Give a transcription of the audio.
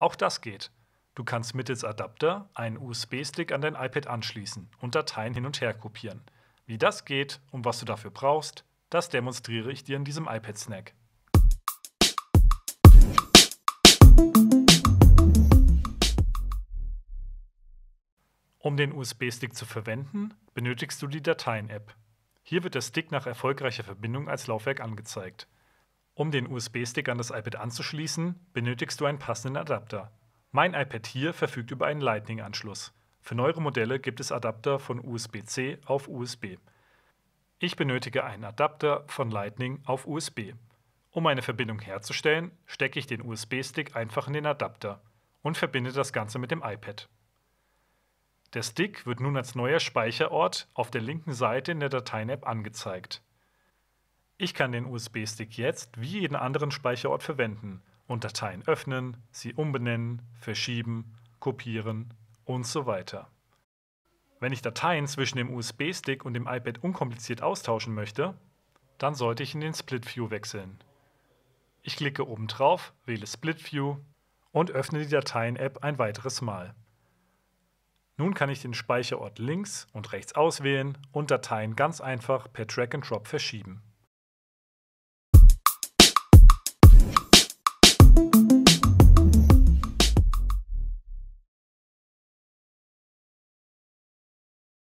Auch das geht. Du kannst mittels Adapter einen USB-Stick an dein iPad anschließen und Dateien hin und her kopieren. Wie das geht und was du dafür brauchst, das demonstriere ich dir in diesem iPad-Snack. Um den USB-Stick zu verwenden, benötigst du die Dateien-App. Hier wird der Stick nach erfolgreicher Verbindung als Laufwerk angezeigt. Um den USB-Stick an das iPad anzuschließen, benötigst du einen passenden Adapter. Mein iPad hier verfügt über einen Lightning-Anschluss. Für neuere Modelle gibt es Adapter von USB-C auf USB. Ich benötige einen Adapter von Lightning auf USB. Um eine Verbindung herzustellen, stecke ich den USB-Stick einfach in den Adapter und verbinde das Ganze mit dem iPad. Der Stick wird nun als neuer Speicherort auf der linken Seite in der Dateien-App angezeigt. Ich kann den USB-Stick jetzt wie jeden anderen Speicherort verwenden und Dateien öffnen, sie umbenennen, verschieben, kopieren und so weiter. Wenn ich Dateien zwischen dem USB-Stick und dem iPad unkompliziert austauschen möchte, dann sollte ich in den Split View wechseln. Ich klicke oben drauf, wähle Split View und öffne die Dateien-App ein weiteres Mal. Nun kann ich den Speicherort links und rechts auswählen und Dateien ganz einfach per Track and Drop verschieben.